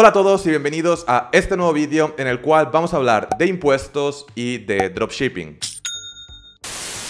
Hola a todos y bienvenidos a este nuevo vídeo en el cual vamos a hablar de impuestos y de dropshipping.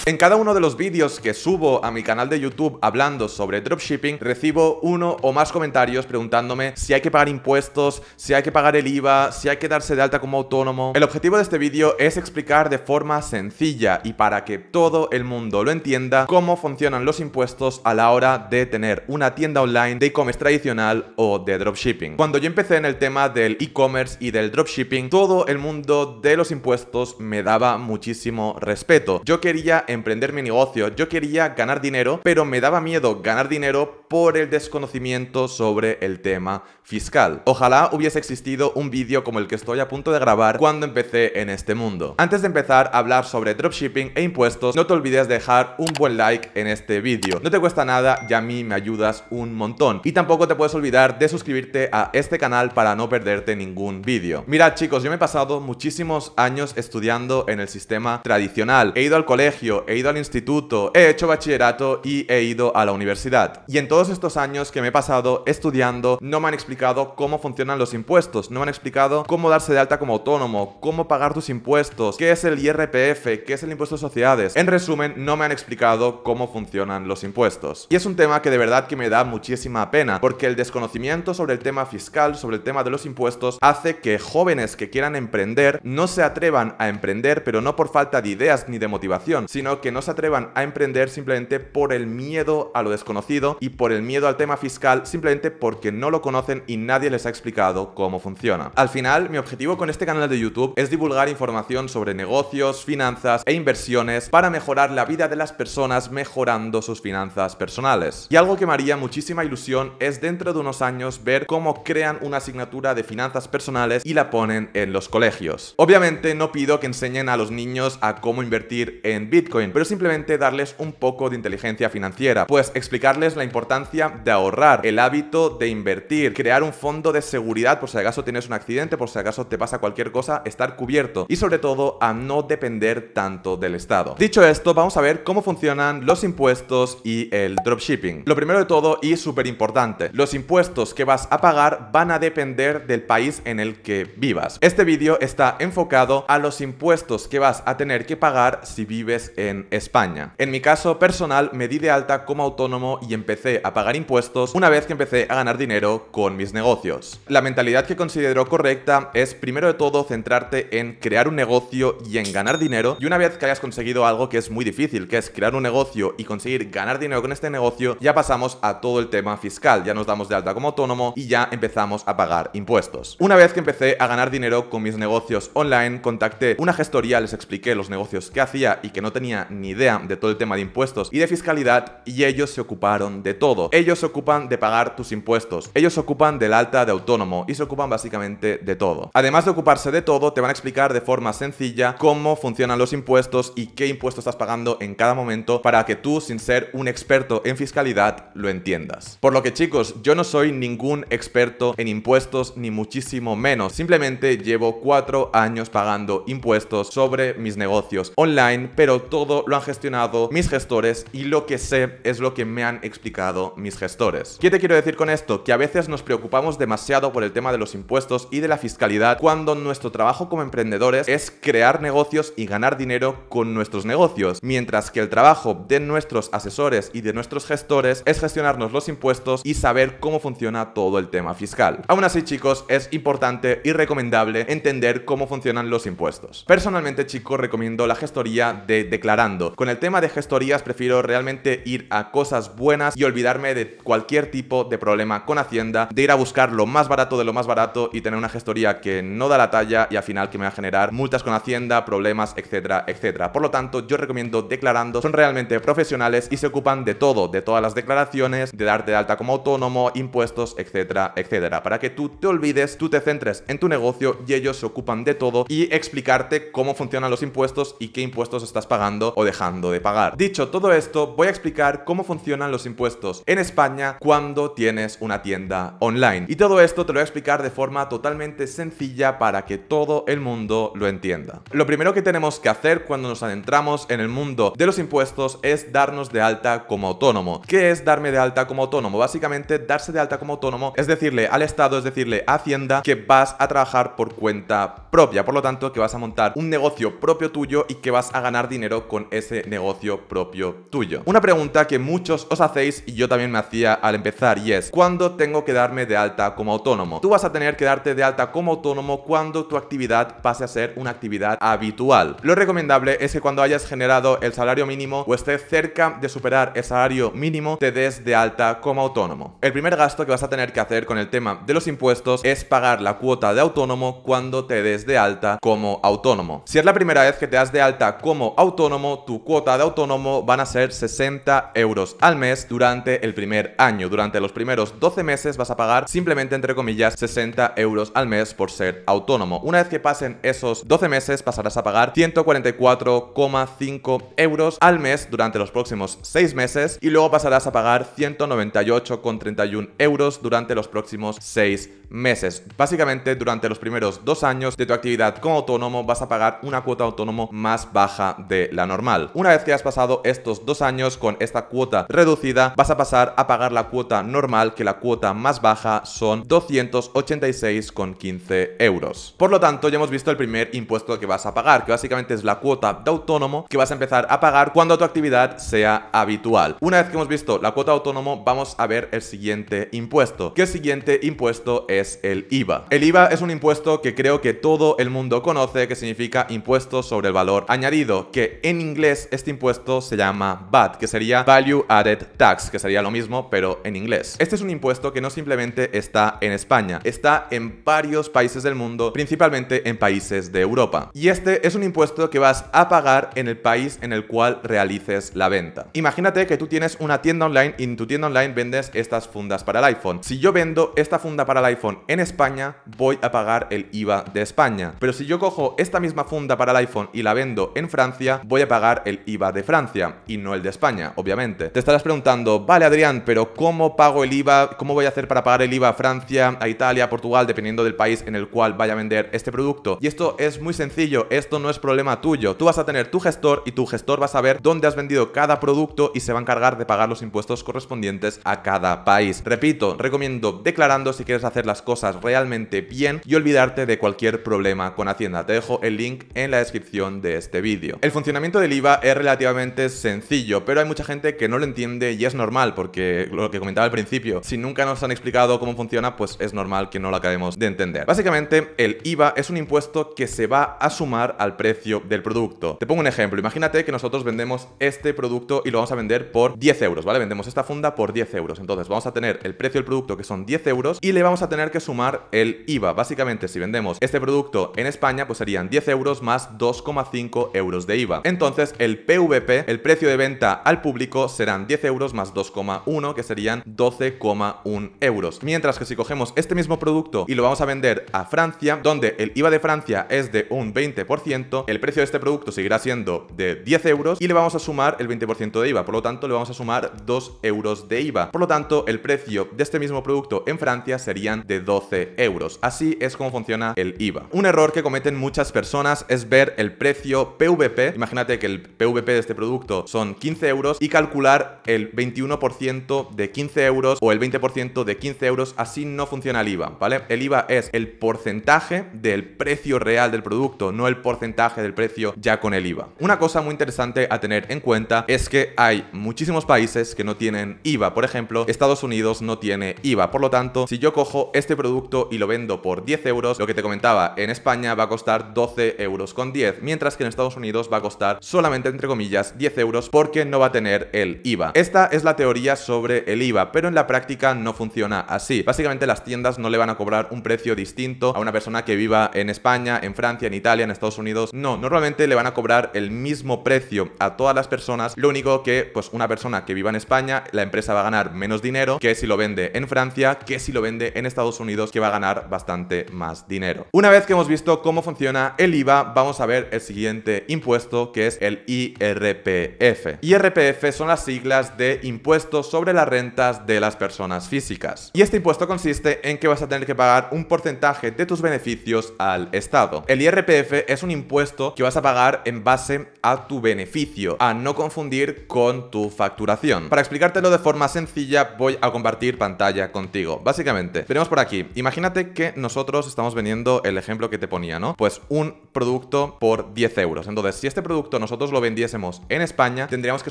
En cada uno de los vídeos que subo a mi canal de YouTube hablando sobre dropshipping, recibo uno o más comentarios preguntándome si hay que pagar impuestos, si hay que pagar el IVA, si hay que darse de alta como autónomo. El objetivo de este vídeo es explicar de forma sencilla y para que todo el mundo lo entienda cómo funcionan los impuestos a la hora de tener una tienda online de e-commerce tradicional o de dropshipping. Cuando yo empecé en el tema del e-commerce y del dropshipping, todo el mundo de los impuestos me daba muchísimo respeto. Yo quería emprender mi negocio, yo quería ganar dinero, pero me daba miedo ganar dinero por el desconocimiento sobre el tema fiscal. Ojalá hubiese existido un vídeo como el que estoy a punto de grabar cuando empecé en este mundo. Antes de empezar a hablar sobre dropshipping e impuestos, no te olvides dejar un buen like en este vídeo. No te cuesta nada y a mí me ayudas un montón. Y tampoco te puedes olvidar de suscribirte a este canal para no perderte ningún vídeo. Mirad chicos, yo me he pasado muchísimos años estudiando en el sistema tradicional. He ido al colegio, he ido al instituto, he hecho bachillerato y he ido a la universidad. Y en todos estos años que me he pasado estudiando, no me han explicado cómo funcionan los impuestos, no me han explicado cómo darse de alta como autónomo, cómo pagar tus impuestos, qué es el IRPF, qué es el impuesto de sociedades. En resumen, no me han explicado cómo funcionan los impuestos. Y es un tema que de verdad que me da muchísima pena, porque el desconocimiento sobre el tema fiscal, sobre el tema de los impuestos, hace que jóvenes que quieran emprender no se atrevan a emprender, pero no por falta de ideas ni de motivación, sino que no se atrevan a emprender simplemente por el miedo a lo desconocido y por el miedo al tema fiscal, simplemente porque no lo conocen y nadie les ha explicado cómo funciona. Al final, mi objetivo con este canal de YouTube es divulgar información sobre negocios, finanzas e inversiones para mejorar la vida de las personas mejorando sus finanzas personales. Y algo que me haría muchísima ilusión es dentro de unos años ver cómo crean una asignatura de finanzas personales y la ponen en los colegios. Obviamente no pido que enseñen a los niños a cómo invertir en Bitcoin, pero simplemente darles un poco de inteligencia financiera, pues explicarles la importancia de ahorrar, el hábito de invertir, crear un fondo de seguridad por si acaso tienes un accidente, por si acaso te pasa cualquier cosa, estar cubierto y sobre todo a no depender tanto del Estado. Dicho esto, vamos a ver cómo funcionan los impuestos y el dropshipping. Lo primero de todo y súper importante, los impuestos que vas a pagar van a depender del país en el que vivas. Este vídeo está enfocado a los impuestos que vas a tener que pagar si vives en España. En mi caso personal me di de alta como autónomo y empecé a pagar impuestos una vez que empecé a ganar dinero con mis negocios. La mentalidad que considero correcta es primero de todo centrarte en crear un negocio y en ganar dinero y una vez que hayas conseguido algo que es muy difícil, que es crear un negocio y conseguir ganar dinero con este negocio, ya pasamos a todo el tema fiscal, ya nos damos de alta como autónomo y ya empezamos a pagar impuestos. Una vez que empecé a ganar dinero con mis negocios online, contacté una gestoría, les expliqué los negocios que hacía y que no tenía ni idea de todo el tema de impuestos y de fiscalidad y ellos se ocuparon de todo. Ellos se ocupan de pagar tus impuestos, ellos se ocupan del alta de autónomo y se ocupan básicamente de todo. Además de ocuparse de todo, te van a explicar de forma sencilla cómo funcionan los impuestos y qué impuestos estás pagando en cada momento para que tú, sin ser un experto en fiscalidad, lo entiendas. Por lo que chicos, yo no soy ningún experto en impuestos ni muchísimo menos. Simplemente llevo cuatro años pagando impuestos sobre mis negocios online, pero todo lo han gestionado mis gestores y lo que sé es lo que me han explicado mis gestores. ¿Qué te quiero decir con esto? Que a veces nos preocupamos demasiado por el tema de los impuestos y de la fiscalidad cuando nuestro trabajo como emprendedores es crear negocios y ganar dinero con nuestros negocios, mientras que el trabajo de nuestros asesores y de nuestros gestores es gestionarnos los impuestos y saber cómo funciona todo el tema fiscal. Aún así, chicos, es importante y recomendable entender cómo funcionan los impuestos. Personalmente, chicos, recomiendo la gestoría de declarar con el tema de gestorías prefiero realmente ir a cosas buenas y olvidarme de cualquier tipo de problema con Hacienda, de ir a buscar lo más barato de lo más barato y tener una gestoría que no da la talla y al final que me va a generar multas con Hacienda, problemas, etcétera, etcétera. Por lo tanto, yo recomiendo declarando, son realmente profesionales y se ocupan de todo, de todas las declaraciones, de darte de alta como autónomo, impuestos, etcétera, etcétera. Para que tú te olvides, tú te centres en tu negocio y ellos se ocupan de todo y explicarte cómo funcionan los impuestos y qué impuestos estás pagando o dejando de pagar. Dicho todo esto, voy a explicar cómo funcionan los impuestos en España cuando tienes una tienda online. Y todo esto te lo voy a explicar de forma totalmente sencilla para que todo el mundo lo entienda. Lo primero que tenemos que hacer cuando nos adentramos en el mundo de los impuestos es darnos de alta como autónomo. ¿Qué es darme de alta como autónomo? Básicamente darse de alta como autónomo es decirle al Estado, es decirle a Hacienda que vas a trabajar por cuenta propia, por lo tanto que vas a montar un negocio propio tuyo y que vas a ganar dinero con ese negocio propio tuyo. Una pregunta que muchos os hacéis y yo también me hacía al empezar y es, ¿cuándo tengo que darme de alta como autónomo? Tú vas a tener que darte de alta como autónomo cuando tu actividad pase a ser una actividad habitual. Lo recomendable es que cuando hayas generado el salario mínimo o estés cerca de superar el salario mínimo, te des de alta como autónomo. El primer gasto que vas a tener que hacer con el tema de los impuestos es pagar la cuota de autónomo cuando te des de alta como autónomo. Si es la primera vez que te das de alta como autónomo, tu cuota de autónomo van a ser 60 euros al mes durante el primer año. Durante los primeros 12 meses vas a pagar simplemente, entre comillas, 60 euros al mes por ser autónomo. Una vez que pasen esos 12 meses pasarás a pagar 144,5 euros al mes durante los próximos 6 meses y luego pasarás a pagar 198,31 euros durante los próximos 6 meses. Básicamente, durante los primeros 2 años de tu actividad como autónomo vas a pagar una cuota autónomo más baja de la normal. Una vez que has pasado estos dos años con esta cuota reducida, vas a pasar a pagar la cuota normal, que la cuota más baja son 286,15 euros. Por lo tanto, ya hemos visto el primer impuesto que vas a pagar, que básicamente es la cuota de autónomo que vas a empezar a pagar cuando tu actividad sea habitual. Una vez que hemos visto la cuota de autónomo, vamos a ver el siguiente impuesto, que el siguiente impuesto es el IVA. El IVA es un impuesto que creo que todo el mundo conoce, que significa impuesto sobre el valor añadido, que en inglés este impuesto se llama VAT, que sería Value Added Tax, que sería lo mismo, pero en inglés. Este es un impuesto que no simplemente está en España, está en varios países del mundo, principalmente en países de Europa. Y este es un impuesto que vas a pagar en el país en el cual realices la venta. Imagínate que tú tienes una tienda online y en tu tienda online vendes estas fundas para el iPhone. Si yo vendo esta funda para el iPhone en España, voy a pagar el IVA de España. Pero si yo cojo esta misma funda para el iPhone y la vendo en Francia, voy a pagar el IVA de Francia y no el de España, obviamente. Te estarás preguntando, vale Adrián, pero ¿cómo pago el IVA? ¿Cómo voy a hacer para pagar el IVA a Francia, a Italia, a Portugal, dependiendo del país en el cual vaya a vender este producto? Y esto es muy sencillo, esto no es problema tuyo. Tú vas a tener tu gestor y tu gestor va a saber dónde has vendido cada producto y se va a encargar de pagar los impuestos correspondientes a cada país. Repito, recomiendo declarando si quieres hacer las cosas realmente bien y olvidarte de cualquier problema con Hacienda. Te dejo el link en la descripción de este vídeo. El funcionamiento del IVA es relativamente sencillo, pero hay mucha gente que no lo entiende y es normal, porque lo que comentaba al principio, si nunca nos han explicado cómo funciona, pues es normal que no lo acabemos de entender. Básicamente, el IVA es un impuesto que se va a sumar al precio del producto. Te pongo un ejemplo, imagínate que nosotros vendemos este producto y lo vamos a vender por 10 euros, ¿vale? Vendemos esta funda por 10 euros, entonces vamos a tener el precio del producto que son 10 euros y le vamos a tener que sumar el IVA. Básicamente, si vendemos este producto en España, pues serían 10 euros más 2,5 euros de IVA. Entonces, entonces, el PVP, el precio de venta al público, serán 10 euros más 2,1, que serían 12,1 euros. Mientras que si cogemos este mismo producto y lo vamos a vender a Francia, donde el IVA de Francia es de un 20%, el precio de este producto seguirá siendo de 10 euros y le vamos a sumar el 20% de IVA. Por lo tanto, le vamos a sumar 2 euros de IVA. Por lo tanto, el precio de este mismo producto en Francia serían de 12 euros. Así es como funciona el IVA. Un error que cometen muchas personas es ver el precio PVP. Imagínate que el PVP de este producto son 15 euros y calcular el 21% de 15 euros o el 20% de 15 euros, así no funciona el IVA, ¿vale? El IVA es el porcentaje del precio real del producto, no el porcentaje del precio ya con el IVA. Una cosa muy interesante a tener en cuenta es que hay muchísimos países que no tienen IVA, por ejemplo, Estados Unidos no tiene IVA, por lo tanto, si yo cojo este producto y lo vendo por 10 euros, lo que te comentaba, en España va a costar 12 euros con 10, mientras que en Estados Unidos va a costar solamente entre comillas 10 euros porque no va a tener el IVA. Esta es la teoría sobre el IVA, pero en la práctica no funciona así. Básicamente las tiendas no le van a cobrar un precio distinto a una persona que viva en España, en Francia, en Italia, en Estados Unidos. No, normalmente le van a cobrar el mismo precio a todas las personas. Lo único que, pues una persona que viva en España, la empresa va a ganar menos dinero que si lo vende en Francia, que si lo vende en Estados Unidos, que va a ganar bastante más dinero. Una vez que hemos visto cómo funciona el IVA, vamos a ver el siguiente impuesto que es el IRPF. IRPF son las siglas de Impuestos sobre las rentas de las personas físicas. Y este impuesto consiste en que vas a tener que pagar un porcentaje de tus beneficios al Estado. El IRPF es un impuesto que vas a pagar en base a tu beneficio, a no confundir con tu facturación. Para explicártelo de forma sencilla, voy a compartir pantalla contigo. Básicamente, veremos por aquí, imagínate que nosotros estamos vendiendo el ejemplo que te ponía, ¿no? Pues un producto por 10 euros. Entonces, si este producto nosotros lo vendiésemos en España, tendríamos que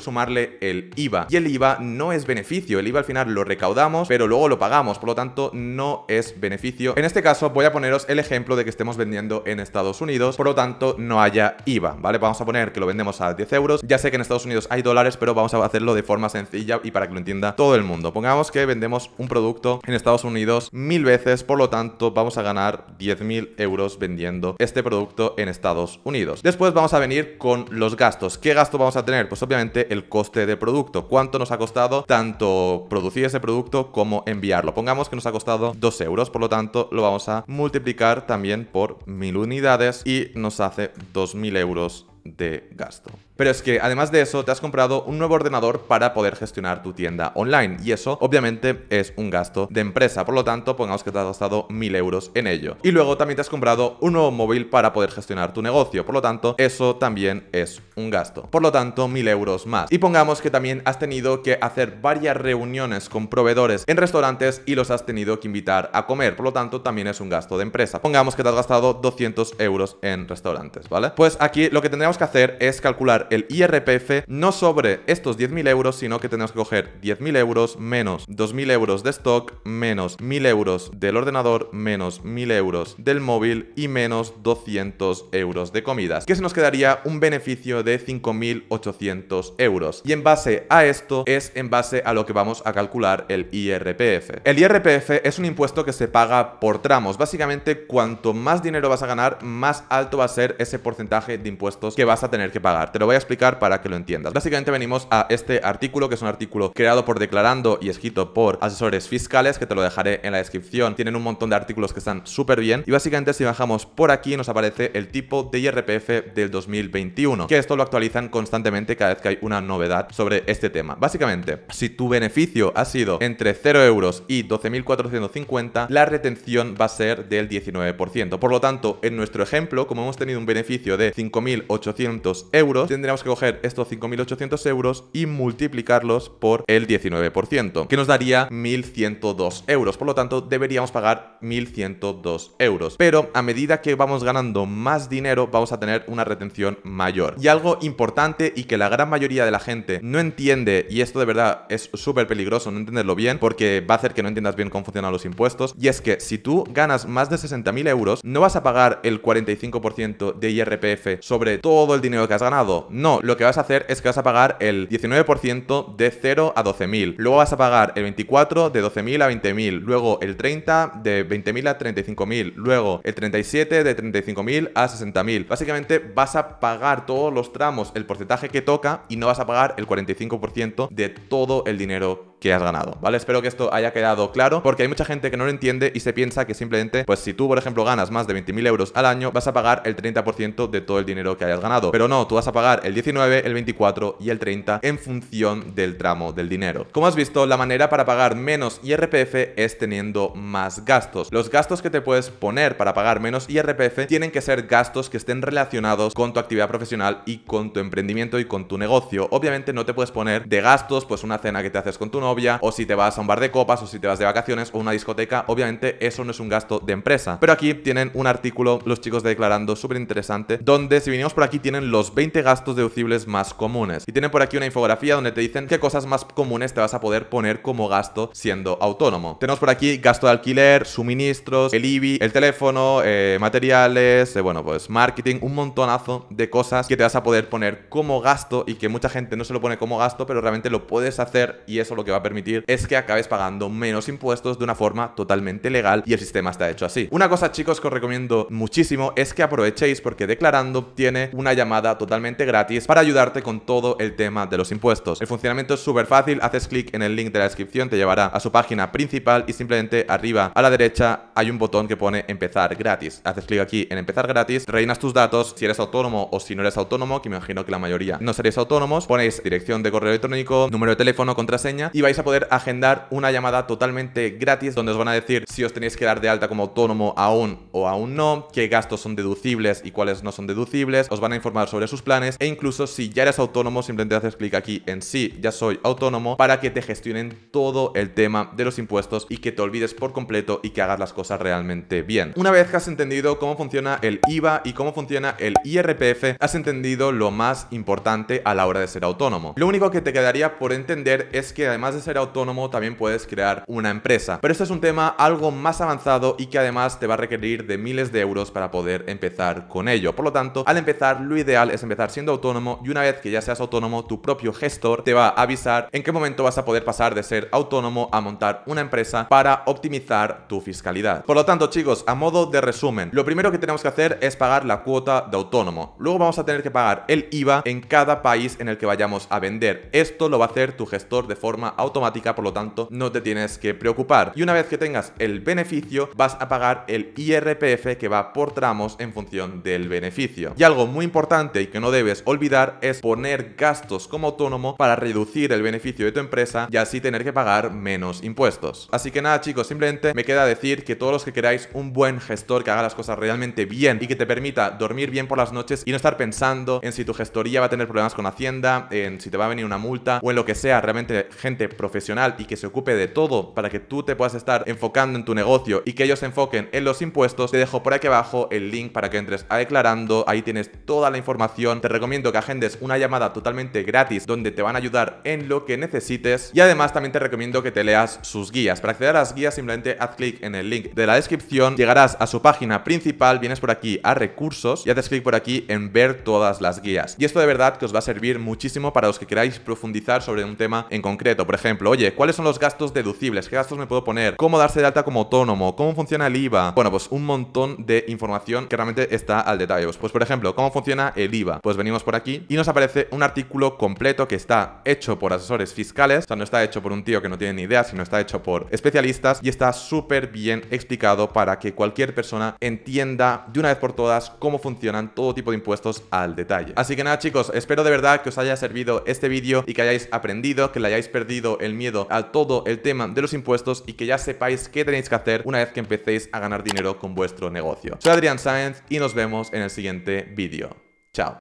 sumarle el IVA. Y el IVA no es beneficio, el IVA al final lo recaudamos, pero luego lo pagamos, por lo tanto no es beneficio. En este caso voy a poneros el ejemplo de que estemos vendiendo en Estados Unidos, por lo tanto no haya IVA, ¿vale? Vamos a poner que lo vendemos a 10 euros, ya sé que en Estados Unidos hay dólares, pero vamos a hacerlo de forma sencilla y para que lo entienda todo el mundo. Pongamos que vendemos un producto en Estados Unidos mil veces, por lo tanto vamos a ganar 10.000 euros vendiendo este producto en Estados Unidos. Después vamos a venir con los gastos. ¿Qué gasto vamos a tener? Pues obviamente el coste de producto. ¿Cuánto nos ha costado tanto producir ese producto como enviarlo? Pongamos que nos ha costado 2 euros, por lo tanto lo vamos a multiplicar también por 1000 unidades y nos hace 2000 euros de gasto. Pero es que además de eso, te has comprado un nuevo ordenador para poder gestionar tu tienda online. Y eso, obviamente, es un gasto de empresa. Por lo tanto, pongamos que te has gastado 1000 euros en ello. Y luego también te has comprado un nuevo móvil para poder gestionar tu negocio. Por lo tanto, eso también es un gasto. Por lo tanto, 1000 euros más. Y pongamos que también has tenido que hacer varias reuniones con proveedores en restaurantes y los has tenido que invitar a comer. Por lo tanto, también es un gasto de empresa. Pongamos que te has gastado 200 euros en restaurantes, ¿vale? Pues aquí lo que tendríamos que hacer es calcular el IRPF no sobre estos 10.000 euros, sino que tenemos que coger 10.000 euros menos 2.000 euros de stock, menos 1.000 euros del ordenador, menos 1.000 euros del móvil y menos 200 euros de comidas, que se nos quedaría un beneficio de 5.800 euros. Y en base a esto es en base a lo que vamos a calcular el IRPF. El IRPF es un impuesto que se paga por tramos. Básicamente, cuanto más dinero vas a ganar, más alto va a ser ese porcentaje de impuestos que vas a tener que pagar. Te lo voy a explicar para que lo entiendas. Básicamente venimos a este artículo, que es un artículo creado por Declarando y escrito por asesores fiscales, que te lo dejaré en la descripción. Tienen un montón de artículos que están súper bien. Y básicamente si bajamos por aquí nos aparece el tipo de IRPF del 2021, que esto lo actualizan constantemente cada vez que hay una novedad sobre este tema. Básicamente, si tu beneficio ha sido entre 0 euros y 12.450, la retención va a ser del 19%. Por lo tanto, en nuestro ejemplo, como hemos tenido un beneficio de 5.800 euros, tendríamos que coger estos 5.800 euros y multiplicarlos por el 19%, que nos daría 1.102 euros. Por lo tanto, deberíamos pagar 1.102 euros. Pero a medida que vamos ganando más dinero, vamos a tener una retención mayor. Y algo importante y que la gran mayoría de la gente no entiende, y esto de verdad es súper peligroso no entenderlo bien, porque va a hacer que no entiendas bien cómo funcionan los impuestos, y es que si tú ganas más de 60.000 euros, no vas a pagar el 45% de IRPF sobre todo el dinero que has ganado. No, lo que vas a hacer es que vas a pagar el 19% de 0 a 12.000. Luego vas a pagar el 24 de 12.000 a 20.000. Luego el 30 de 20.000 a 35.000. Luego el 37 de 35.000 a 60.000. Básicamente vas a pagar todos los tramos el porcentaje que toca y no vas a pagar el 45% de todo el dinero que has ganado, ¿vale? Espero que esto haya quedado claro, porque hay mucha gente que no lo entiende y se piensa que simplemente, pues si tú, por ejemplo, ganas más de 20.000 euros al año, vas a pagar el 30% de todo el dinero que hayas ganado. Pero no, tú vas a pagar el 19, el 24 y el 30 en función del tramo del dinero. Como has visto, la manera para pagar menos IRPF es teniendo más gastos. Los gastos que te puedes poner para pagar menos IRPF tienen que ser gastos que estén relacionados con tu actividad profesional y con tu emprendimiento y con tu negocio. Obviamente no te puedes poner de gastos, pues una cena que te haces con tu novio, o si te vas a un bar de copas, o si te vas de vacaciones, o una discoteca, obviamente eso no es un gasto de empresa. Pero aquí tienen un artículo, los chicos de declarando, súper interesante, donde si vinimos por aquí tienen los 20 gastos deducibles más comunes. Y tienen por aquí una infografía donde te dicen qué cosas más comunes te vas a poder poner como gasto siendo autónomo. Tenemos por aquí gasto de alquiler, suministros, el IBI, el teléfono, eh, materiales, eh, bueno, pues marketing, un montonazo de cosas que te vas a poder poner como gasto y que mucha gente no se lo pone como gasto, pero realmente lo puedes hacer y eso es lo que va permitir es que acabes pagando menos impuestos de una forma totalmente legal y el sistema está hecho así. Una cosa chicos que os recomiendo muchísimo es que aprovechéis porque Declarando tiene una llamada totalmente gratis para ayudarte con todo el tema de los impuestos. El funcionamiento es súper fácil, haces clic en el link de la descripción, te llevará a su página principal y simplemente arriba a la derecha hay un botón que pone empezar gratis. Haces clic aquí en empezar gratis, reinas tus datos, si eres autónomo o si no eres autónomo, que me imagino que la mayoría no seréis autónomos, ponéis dirección de correo electrónico, número de teléfono, contraseña y vais a poder agendar una llamada totalmente gratis donde os van a decir si os tenéis que dar de alta como autónomo aún o aún no, qué gastos son deducibles y cuáles no son deducibles, os van a informar sobre sus planes e incluso si ya eres autónomo simplemente haces clic aquí en sí, ya soy autónomo para que te gestionen todo el tema de los impuestos y que te olvides por completo y que hagas las cosas realmente bien. Una vez que has entendido cómo funciona el IVA y cómo funciona el IRPF, has entendido lo más importante a la hora de ser autónomo. Lo único que te quedaría por entender es que además de ser autónomo también puedes crear una empresa. Pero este es un tema algo más avanzado y que además te va a requerir de miles de euros para poder empezar con ello. Por lo tanto, al empezar, lo ideal es empezar siendo autónomo y una vez que ya seas autónomo, tu propio gestor te va a avisar en qué momento vas a poder pasar de ser autónomo a montar una empresa para optimizar tu fiscalidad. Por lo tanto, chicos, a modo de resumen, lo primero que tenemos que hacer es pagar la cuota de autónomo. Luego vamos a tener que pagar el IVA en cada país en el que vayamos a vender. Esto lo va a hacer tu gestor de forma autónoma automática, por lo tanto no te tienes que preocupar. Y una vez que tengas el beneficio, vas a pagar el IRPF que va por tramos en función del beneficio. Y algo muy importante y que no debes olvidar es poner gastos como autónomo para reducir el beneficio de tu empresa y así tener que pagar menos impuestos. Así que nada chicos, simplemente me queda decir que todos los que queráis un buen gestor que haga las cosas realmente bien y que te permita dormir bien por las noches y no estar pensando en si tu gestoría va a tener problemas con Hacienda, en si te va a venir una multa o en lo que sea, realmente gente profesional y que se ocupe de todo para que tú te puedas estar enfocando en tu negocio y que ellos se enfoquen en los impuestos, te dejo por aquí abajo el link para que entres a declarando. Ahí tienes toda la información. Te recomiendo que agendes una llamada totalmente gratis donde te van a ayudar en lo que necesites. Y además también te recomiendo que te leas sus guías. Para acceder a las guías simplemente haz clic en el link de la descripción, llegarás a su página principal, vienes por aquí a recursos y haces clic por aquí en ver todas las guías. Y esto de verdad que os va a servir muchísimo para los que queráis profundizar sobre un tema en concreto ejemplo, oye, ¿cuáles son los gastos deducibles? ¿Qué gastos me puedo poner? ¿Cómo darse de alta como autónomo? ¿Cómo funciona el IVA? Bueno, pues un montón de información que realmente está al detalle. Pues, pues, por ejemplo, ¿cómo funciona el IVA? Pues venimos por aquí y nos aparece un artículo completo que está hecho por asesores fiscales, o sea, no está hecho por un tío que no tiene ni idea, sino está hecho por especialistas y está súper bien explicado para que cualquier persona entienda de una vez por todas cómo funcionan todo tipo de impuestos al detalle. Así que nada chicos, espero de verdad que os haya servido este vídeo y que hayáis aprendido, que le hayáis perdido el miedo a todo el tema de los impuestos y que ya sepáis qué tenéis que hacer una vez que empecéis a ganar dinero con vuestro negocio. Soy Adrián Sáenz y nos vemos en el siguiente vídeo. Chao.